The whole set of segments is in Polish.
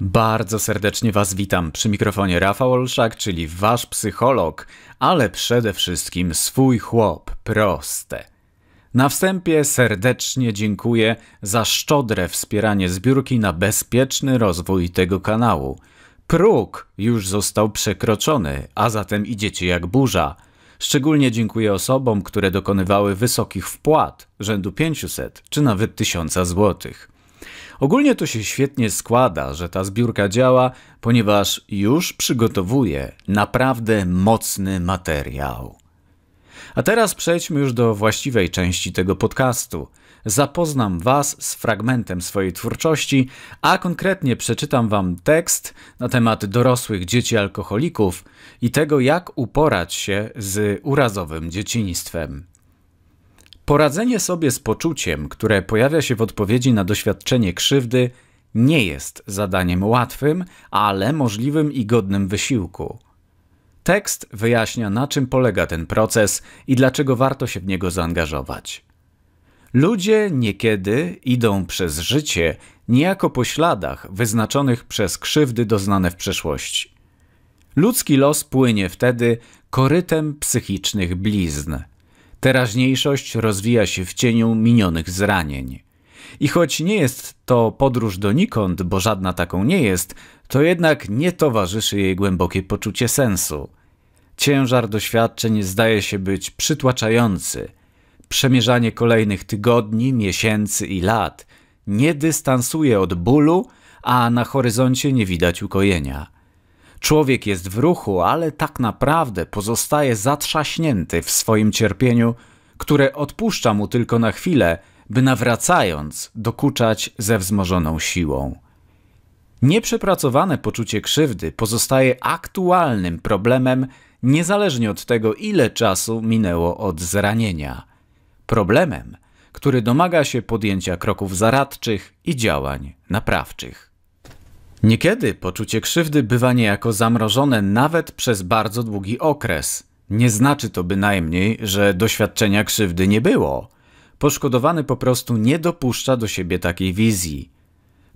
Bardzo serdecznie Was witam przy mikrofonie Rafał Olszak, czyli Wasz psycholog, ale przede wszystkim swój chłop, proste. Na wstępie serdecznie dziękuję za szczodre wspieranie zbiórki na bezpieczny rozwój tego kanału. Próg już został przekroczony, a zatem idziecie jak burza. Szczególnie dziękuję osobom, które dokonywały wysokich wpłat, rzędu 500 czy nawet 1000 złotych. Ogólnie to się świetnie składa, że ta zbiórka działa, ponieważ już przygotowuje naprawdę mocny materiał. A teraz przejdźmy już do właściwej części tego podcastu. Zapoznam Was z fragmentem swojej twórczości, a konkretnie przeczytam Wam tekst na temat dorosłych dzieci alkoholików i tego, jak uporać się z urazowym dzieciństwem. Poradzenie sobie z poczuciem, które pojawia się w odpowiedzi na doświadczenie krzywdy, nie jest zadaniem łatwym, ale możliwym i godnym wysiłku. Tekst wyjaśnia, na czym polega ten proces i dlaczego warto się w niego zaangażować. Ludzie niekiedy idą przez życie niejako po śladach wyznaczonych przez krzywdy doznane w przeszłości. Ludzki los płynie wtedy korytem psychicznych blizn – Teraźniejszość rozwija się w cieniu minionych zranień. I choć nie jest to podróż donikąd, bo żadna taką nie jest, to jednak nie towarzyszy jej głębokie poczucie sensu. Ciężar doświadczeń zdaje się być przytłaczający. Przemierzanie kolejnych tygodni, miesięcy i lat nie dystansuje od bólu, a na horyzoncie nie widać ukojenia. Człowiek jest w ruchu, ale tak naprawdę pozostaje zatrzaśnięty w swoim cierpieniu, które odpuszcza mu tylko na chwilę, by nawracając dokuczać ze wzmożoną siłą. Nieprzepracowane poczucie krzywdy pozostaje aktualnym problemem, niezależnie od tego, ile czasu minęło od zranienia. Problemem, który domaga się podjęcia kroków zaradczych i działań naprawczych. Niekiedy poczucie krzywdy bywa niejako zamrożone nawet przez bardzo długi okres. Nie znaczy to bynajmniej, że doświadczenia krzywdy nie było. Poszkodowany po prostu nie dopuszcza do siebie takiej wizji.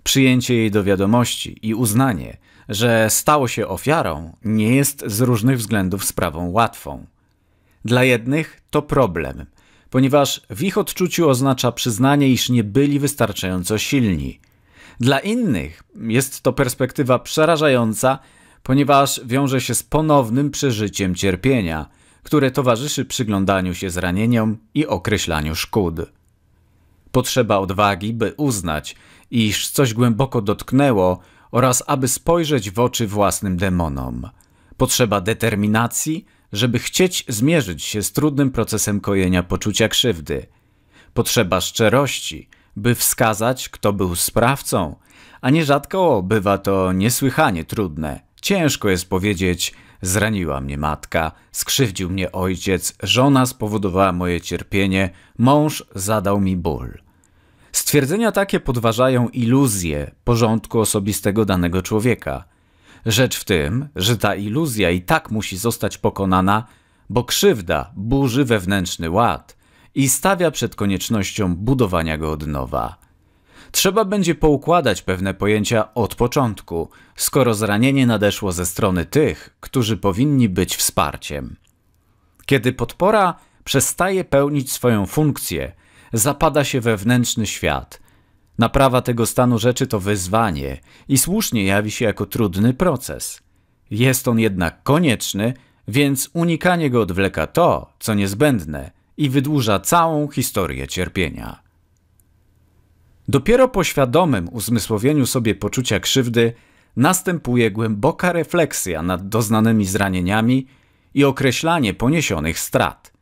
Przyjęcie jej do wiadomości i uznanie, że stało się ofiarą, nie jest z różnych względów sprawą łatwą. Dla jednych to problem, ponieważ w ich odczuciu oznacza przyznanie, iż nie byli wystarczająco silni – dla innych jest to perspektywa przerażająca, ponieważ wiąże się z ponownym przeżyciem cierpienia, które towarzyszy przyglądaniu się zranieniom i określaniu szkód. Potrzeba odwagi, by uznać, iż coś głęboko dotknęło oraz aby spojrzeć w oczy własnym demonom. Potrzeba determinacji, żeby chcieć zmierzyć się z trudnym procesem kojenia poczucia krzywdy. Potrzeba szczerości – by wskazać, kto był sprawcą, a nierzadko bywa to niesłychanie trudne. Ciężko jest powiedzieć, zraniła mnie matka, skrzywdził mnie ojciec, żona spowodowała moje cierpienie, mąż zadał mi ból. Stwierdzenia takie podważają iluzję porządku osobistego danego człowieka. Rzecz w tym, że ta iluzja i tak musi zostać pokonana, bo krzywda burzy wewnętrzny ład, i stawia przed koniecznością budowania go od nowa. Trzeba będzie poukładać pewne pojęcia od początku, skoro zranienie nadeszło ze strony tych, którzy powinni być wsparciem. Kiedy podpora przestaje pełnić swoją funkcję, zapada się wewnętrzny świat. Naprawa tego stanu rzeczy to wyzwanie i słusznie jawi się jako trudny proces. Jest on jednak konieczny, więc unikanie go odwleka to, co niezbędne, i wydłuża całą historię cierpienia. Dopiero po świadomym uzmysłowieniu sobie poczucia krzywdy następuje głęboka refleksja nad doznanymi zranieniami i określanie poniesionych strat.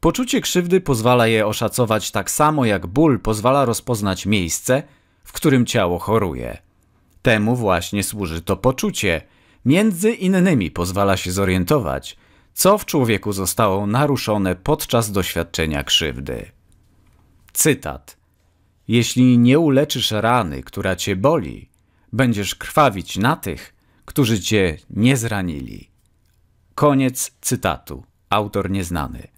Poczucie krzywdy pozwala je oszacować tak samo jak ból pozwala rozpoznać miejsce, w którym ciało choruje. Temu właśnie służy to poczucie. Między innymi pozwala się zorientować, co w człowieku zostało naruszone podczas doświadczenia krzywdy. Cytat: Jeśli nie uleczysz rany, która cię boli, będziesz krwawić na tych, którzy cię nie zranili. Koniec cytatu. Autor nieznany.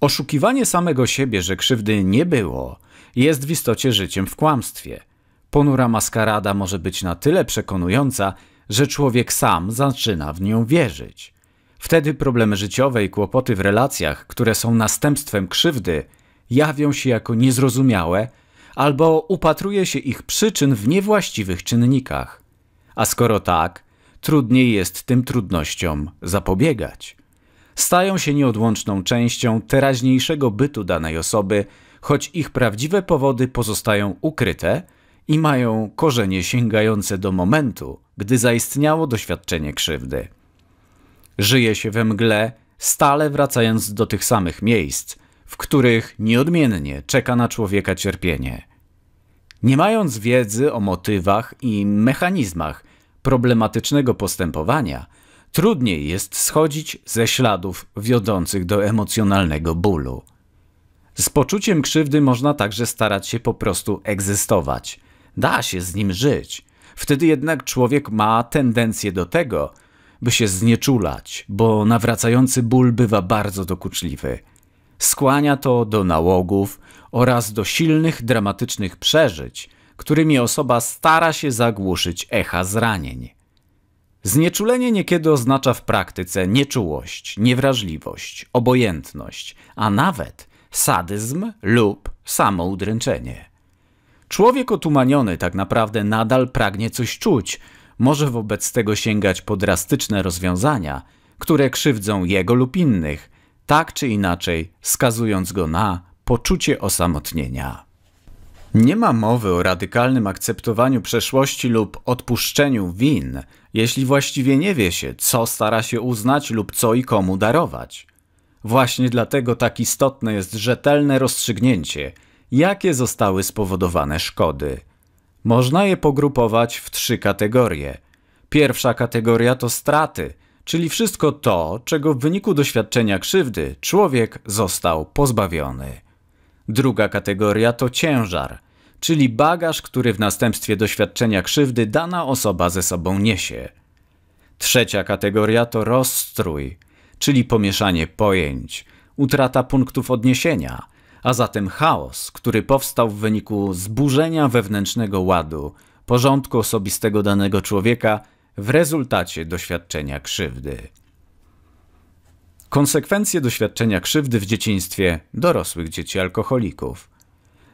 Oszukiwanie samego siebie, że krzywdy nie było, jest w istocie życiem w kłamstwie. Ponura maskarada może być na tyle przekonująca, że człowiek sam zaczyna w nią wierzyć. Wtedy problemy życiowe i kłopoty w relacjach, które są następstwem krzywdy, jawią się jako niezrozumiałe, albo upatruje się ich przyczyn w niewłaściwych czynnikach. A skoro tak, trudniej jest tym trudnościom zapobiegać. Stają się nieodłączną częścią teraźniejszego bytu danej osoby, choć ich prawdziwe powody pozostają ukryte i mają korzenie sięgające do momentu, gdy zaistniało doświadczenie krzywdy. Żyje się we mgle, stale wracając do tych samych miejsc, w których nieodmiennie czeka na człowieka cierpienie. Nie mając wiedzy o motywach i mechanizmach problematycznego postępowania, trudniej jest schodzić ze śladów wiodących do emocjonalnego bólu. Z poczuciem krzywdy można także starać się po prostu egzystować. Da się z nim żyć. Wtedy jednak człowiek ma tendencję do tego, by się znieczulać, bo nawracający ból bywa bardzo dokuczliwy. Skłania to do nałogów oraz do silnych, dramatycznych przeżyć, którymi osoba stara się zagłuszyć echa zranień. Znieczulenie niekiedy oznacza w praktyce nieczułość, niewrażliwość, obojętność, a nawet sadyzm lub samoudręczenie. Człowiek otumaniony tak naprawdę nadal pragnie coś czuć, może wobec tego sięgać po drastyczne rozwiązania, które krzywdzą jego lub innych, tak czy inaczej skazując go na poczucie osamotnienia. Nie ma mowy o radykalnym akceptowaniu przeszłości lub odpuszczeniu win, jeśli właściwie nie wie się, co stara się uznać lub co i komu darować. Właśnie dlatego tak istotne jest rzetelne rozstrzygnięcie, jakie zostały spowodowane szkody. Można je pogrupować w trzy kategorie. Pierwsza kategoria to straty, czyli wszystko to, czego w wyniku doświadczenia krzywdy człowiek został pozbawiony. Druga kategoria to ciężar, czyli bagaż, który w następstwie doświadczenia krzywdy dana osoba ze sobą niesie. Trzecia kategoria to rozstrój, czyli pomieszanie pojęć, utrata punktów odniesienia – a zatem chaos, który powstał w wyniku zburzenia wewnętrznego ładu, porządku osobistego danego człowieka w rezultacie doświadczenia krzywdy. Konsekwencje doświadczenia krzywdy w dzieciństwie dorosłych dzieci alkoholików.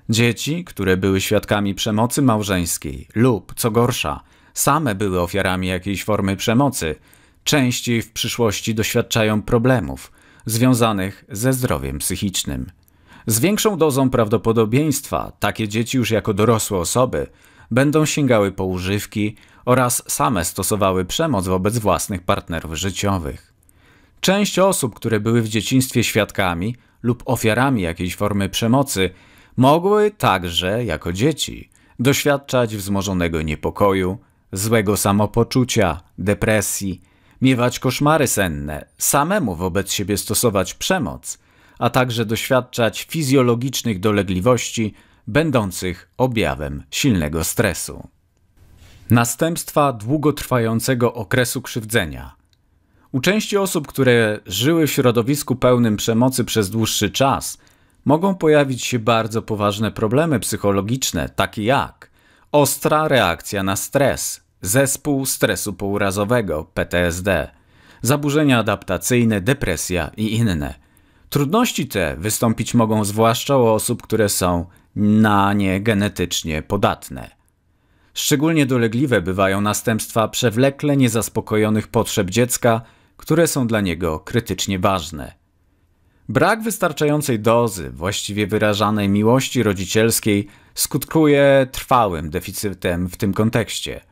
Dzieci, które były świadkami przemocy małżeńskiej lub, co gorsza, same były ofiarami jakiejś formy przemocy, częściej w przyszłości doświadczają problemów związanych ze zdrowiem psychicznym. Z większą dozą prawdopodobieństwa takie dzieci już jako dorosłe osoby będą sięgały po używki oraz same stosowały przemoc wobec własnych partnerów życiowych. Część osób, które były w dzieciństwie świadkami lub ofiarami jakiejś formy przemocy, mogły także, jako dzieci, doświadczać wzmożonego niepokoju, złego samopoczucia, depresji, miewać koszmary senne, samemu wobec siebie stosować przemoc a także doświadczać fizjologicznych dolegliwości będących objawem silnego stresu. Następstwa długotrwającego okresu krzywdzenia. U części osób, które żyły w środowisku pełnym przemocy przez dłuższy czas, mogą pojawić się bardzo poważne problemy psychologiczne, takie jak ostra reakcja na stres, zespół stresu pourazowego PTSD, zaburzenia adaptacyjne, depresja i inne. Trudności te wystąpić mogą zwłaszcza u osób, które są na nie genetycznie podatne. Szczególnie dolegliwe bywają następstwa przewlekle niezaspokojonych potrzeb dziecka, które są dla niego krytycznie ważne. Brak wystarczającej dozy właściwie wyrażanej miłości rodzicielskiej skutkuje trwałym deficytem w tym kontekście –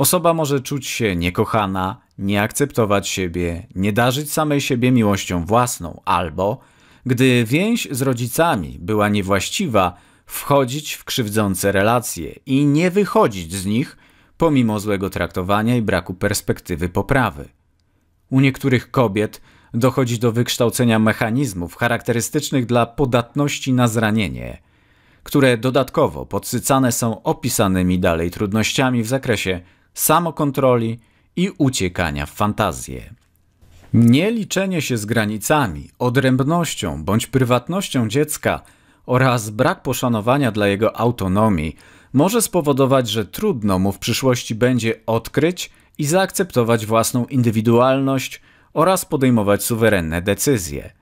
Osoba może czuć się niekochana, nie akceptować siebie, nie darzyć samej siebie miłością własną, albo, gdy więź z rodzicami była niewłaściwa, wchodzić w krzywdzące relacje i nie wychodzić z nich pomimo złego traktowania i braku perspektywy poprawy. U niektórych kobiet dochodzi do wykształcenia mechanizmów charakterystycznych dla podatności na zranienie, które dodatkowo podsycane są opisanymi dalej trudnościami w zakresie samokontroli i uciekania w fantazję. Nieliczenie się z granicami, odrębnością bądź prywatnością dziecka oraz brak poszanowania dla jego autonomii może spowodować, że trudno mu w przyszłości będzie odkryć i zaakceptować własną indywidualność oraz podejmować suwerenne decyzje.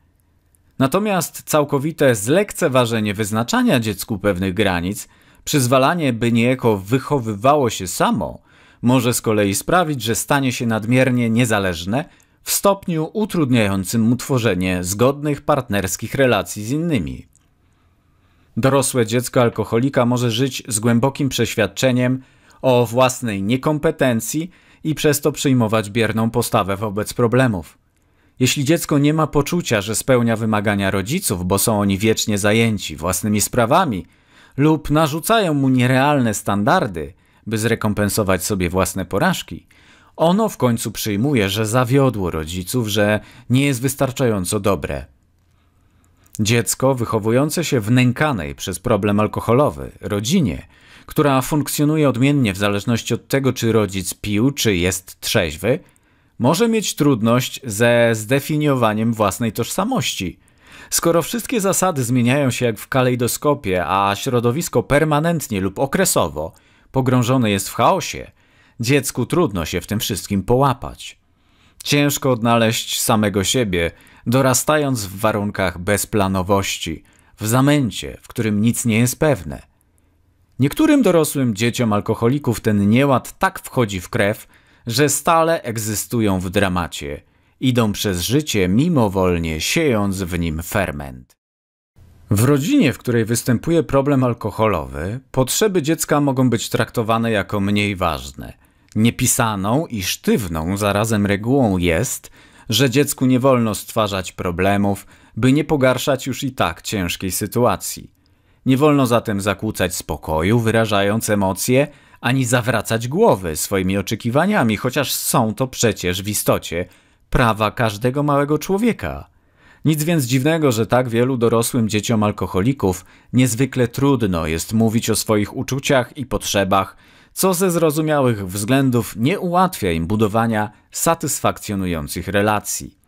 Natomiast całkowite zlekceważenie wyznaczania dziecku pewnych granic, przyzwalanie, by niejako wychowywało się samo, może z kolei sprawić, że stanie się nadmiernie niezależne w stopniu utrudniającym mu tworzenie zgodnych partnerskich relacji z innymi. Dorosłe dziecko alkoholika może żyć z głębokim przeświadczeniem o własnej niekompetencji i przez to przyjmować bierną postawę wobec problemów. Jeśli dziecko nie ma poczucia, że spełnia wymagania rodziców, bo są oni wiecznie zajęci własnymi sprawami lub narzucają mu nierealne standardy, by zrekompensować sobie własne porażki, ono w końcu przyjmuje, że zawiodło rodziców, że nie jest wystarczająco dobre. Dziecko wychowujące się w nękanej przez problem alkoholowy rodzinie, która funkcjonuje odmiennie w zależności od tego, czy rodzic pił, czy jest trzeźwy, może mieć trudność ze zdefiniowaniem własnej tożsamości. Skoro wszystkie zasady zmieniają się jak w kalejdoskopie, a środowisko permanentnie lub okresowo pogrążone jest w chaosie, dziecku trudno się w tym wszystkim połapać. Ciężko odnaleźć samego siebie, dorastając w warunkach bezplanowości, w zamęcie, w którym nic nie jest pewne. Niektórym dorosłym dzieciom alkoholików ten nieład tak wchodzi w krew, że stale egzystują w dramacie, idą przez życie mimowolnie siejąc w nim ferment. W rodzinie, w której występuje problem alkoholowy, potrzeby dziecka mogą być traktowane jako mniej ważne. Niepisaną i sztywną zarazem regułą jest, że dziecku nie wolno stwarzać problemów, by nie pogarszać już i tak ciężkiej sytuacji. Nie wolno zatem zakłócać spokoju, wyrażając emocje, ani zawracać głowy swoimi oczekiwaniami, chociaż są to przecież w istocie prawa każdego małego człowieka. Nic więc dziwnego, że tak wielu dorosłym dzieciom alkoholików niezwykle trudno jest mówić o swoich uczuciach i potrzebach, co ze zrozumiałych względów nie ułatwia im budowania satysfakcjonujących relacji.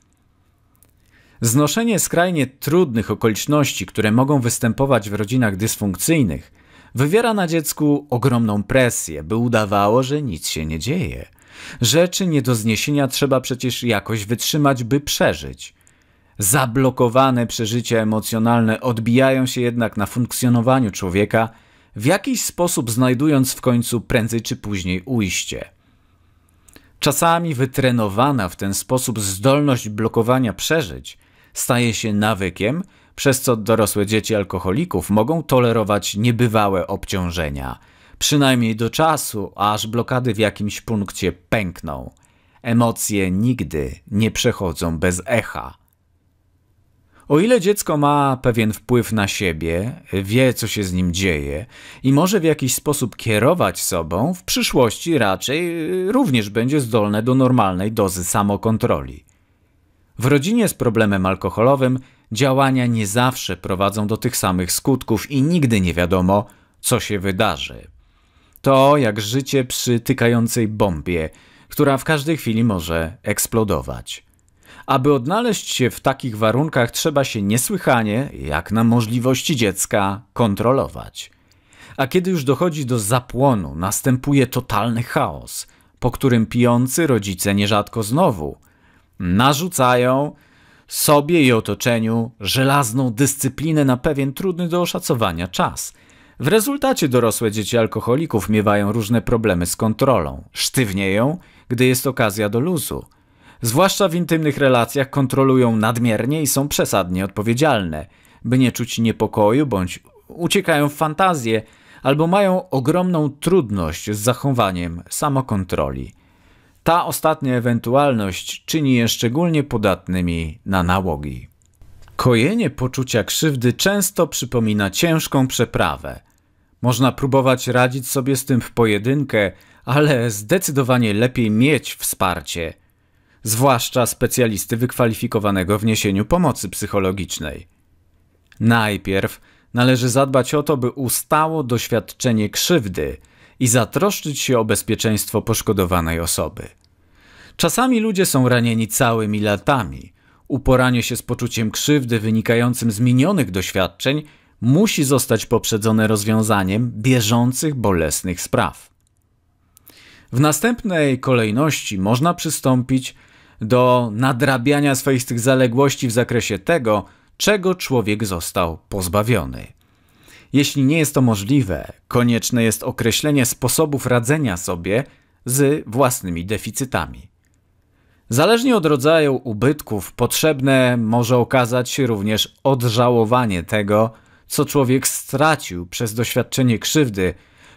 Znoszenie skrajnie trudnych okoliczności, które mogą występować w rodzinach dysfunkcyjnych, wywiera na dziecku ogromną presję, by udawało, że nic się nie dzieje. Rzeczy nie do zniesienia trzeba przecież jakoś wytrzymać, by przeżyć zablokowane przeżycia emocjonalne odbijają się jednak na funkcjonowaniu człowieka, w jakiś sposób znajdując w końcu prędzej czy później ujście. Czasami wytrenowana w ten sposób zdolność blokowania przeżyć staje się nawykiem, przez co dorosłe dzieci alkoholików mogą tolerować niebywałe obciążenia, przynajmniej do czasu, aż blokady w jakimś punkcie pękną. Emocje nigdy nie przechodzą bez echa. O ile dziecko ma pewien wpływ na siebie, wie co się z nim dzieje i może w jakiś sposób kierować sobą, w przyszłości raczej y, również będzie zdolne do normalnej dozy samokontroli. W rodzinie z problemem alkoholowym działania nie zawsze prowadzą do tych samych skutków i nigdy nie wiadomo, co się wydarzy. To jak życie przy tykającej bombie, która w każdej chwili może eksplodować. Aby odnaleźć się w takich warunkach, trzeba się niesłychanie, jak na możliwości dziecka, kontrolować. A kiedy już dochodzi do zapłonu, następuje totalny chaos, po którym pijący rodzice nierzadko znowu narzucają sobie i otoczeniu żelazną dyscyplinę na pewien trudny do oszacowania czas. W rezultacie dorosłe dzieci alkoholików miewają różne problemy z kontrolą, sztywnieją, gdy jest okazja do luzu zwłaszcza w intymnych relacjach, kontrolują nadmiernie i są przesadnie odpowiedzialne, by nie czuć niepokoju bądź uciekają w fantazję albo mają ogromną trudność z zachowaniem samokontroli. Ta ostatnia ewentualność czyni je szczególnie podatnymi na nałogi. Kojenie poczucia krzywdy często przypomina ciężką przeprawę. Można próbować radzić sobie z tym w pojedynkę, ale zdecydowanie lepiej mieć wsparcie zwłaszcza specjalisty wykwalifikowanego w niesieniu pomocy psychologicznej. Najpierw należy zadbać o to, by ustało doświadczenie krzywdy i zatroszczyć się o bezpieczeństwo poszkodowanej osoby. Czasami ludzie są ranieni całymi latami. Uporanie się z poczuciem krzywdy wynikającym z minionych doświadczeń musi zostać poprzedzone rozwiązaniem bieżących bolesnych spraw. W następnej kolejności można przystąpić do nadrabiania swoistych zaległości w zakresie tego, czego człowiek został pozbawiony. Jeśli nie jest to możliwe, konieczne jest określenie sposobów radzenia sobie z własnymi deficytami. Zależnie od rodzaju ubytków, potrzebne może okazać się również odżałowanie tego, co człowiek stracił przez doświadczenie krzywdy,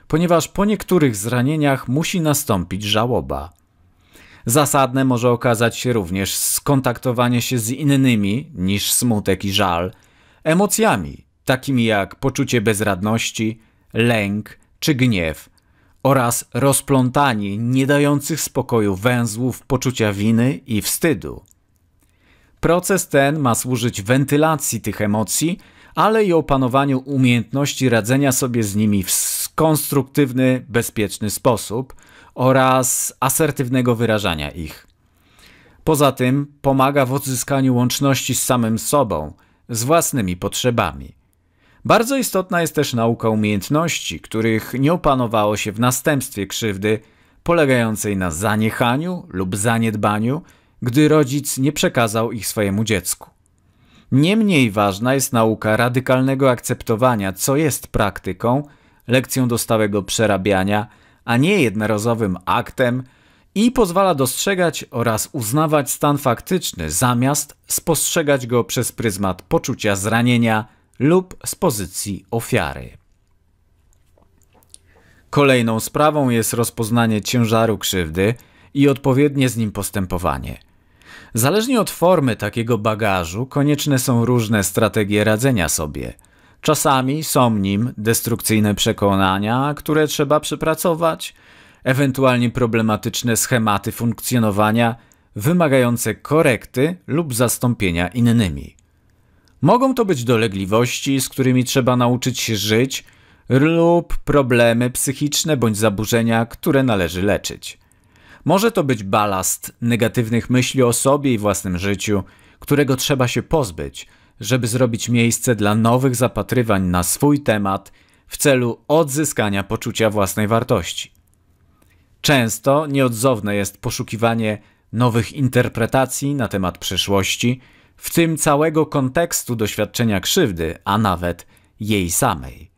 ponieważ po niektórych zranieniach musi nastąpić żałoba. Zasadne może okazać się również skontaktowanie się z innymi niż smutek i żal emocjami, takimi jak poczucie bezradności, lęk czy gniew, oraz rozplątanie nie dających spokoju węzłów poczucia winy i wstydu. Proces ten ma służyć wentylacji tych emocji, ale i opanowaniu umiejętności radzenia sobie z nimi w konstruktywny, bezpieczny sposób – oraz asertywnego wyrażania ich. Poza tym pomaga w odzyskaniu łączności z samym sobą, z własnymi potrzebami. Bardzo istotna jest też nauka umiejętności, których nie opanowało się w następstwie krzywdy, polegającej na zaniechaniu lub zaniedbaniu, gdy rodzic nie przekazał ich swojemu dziecku. Nie mniej ważna jest nauka radykalnego akceptowania, co jest praktyką, lekcją do stałego przerabiania, a nie jednorazowym aktem i pozwala dostrzegać oraz uznawać stan faktyczny, zamiast spostrzegać go przez pryzmat poczucia zranienia lub z pozycji ofiary. Kolejną sprawą jest rozpoznanie ciężaru krzywdy i odpowiednie z nim postępowanie. Zależnie od formy takiego bagażu, konieczne są różne strategie radzenia sobie – Czasami są nim destrukcyjne przekonania, które trzeba przepracować, ewentualnie problematyczne schematy funkcjonowania wymagające korekty lub zastąpienia innymi. Mogą to być dolegliwości, z którymi trzeba nauczyć się żyć, lub problemy psychiczne bądź zaburzenia, które należy leczyć. Może to być balast negatywnych myśli o sobie i własnym życiu, którego trzeba się pozbyć żeby zrobić miejsce dla nowych zapatrywań na swój temat w celu odzyskania poczucia własnej wartości. Często nieodzowne jest poszukiwanie nowych interpretacji na temat przeszłości, w tym całego kontekstu doświadczenia krzywdy, a nawet jej samej.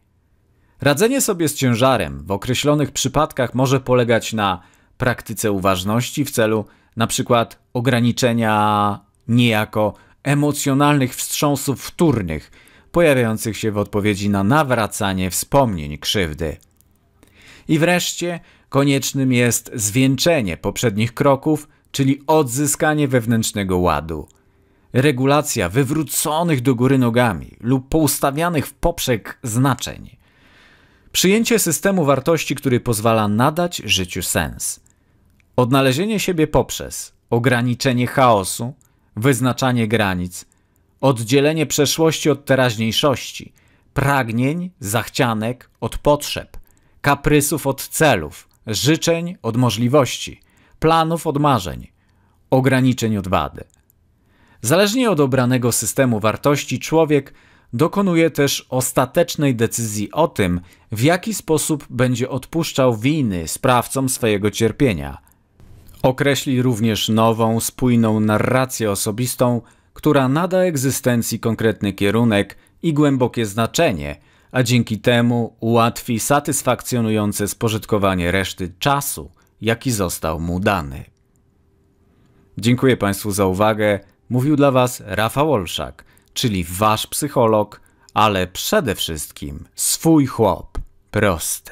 Radzenie sobie z ciężarem w określonych przypadkach może polegać na praktyce uważności w celu na przykład ograniczenia niejako emocjonalnych wstrząsów wtórnych, pojawiających się w odpowiedzi na nawracanie wspomnień krzywdy. I wreszcie koniecznym jest zwieńczenie poprzednich kroków, czyli odzyskanie wewnętrznego ładu. Regulacja wywróconych do góry nogami lub poustawianych w poprzek znaczeń. Przyjęcie systemu wartości, który pozwala nadać życiu sens. Odnalezienie siebie poprzez ograniczenie chaosu, wyznaczanie granic, oddzielenie przeszłości od teraźniejszości, pragnień, zachcianek od potrzeb, kaprysów od celów, życzeń od możliwości, planów od marzeń, ograniczeń od wady. Zależnie od obranego systemu wartości, człowiek dokonuje też ostatecznej decyzji o tym, w jaki sposób będzie odpuszczał winy sprawcom swojego cierpienia – Określi również nową, spójną narrację osobistą, która nada egzystencji konkretny kierunek i głębokie znaczenie, a dzięki temu ułatwi satysfakcjonujące spożytkowanie reszty czasu, jaki został mu dany. Dziękuję Państwu za uwagę. Mówił dla Was Rafał Olszak, czyli Wasz psycholog, ale przede wszystkim swój chłop. Proste.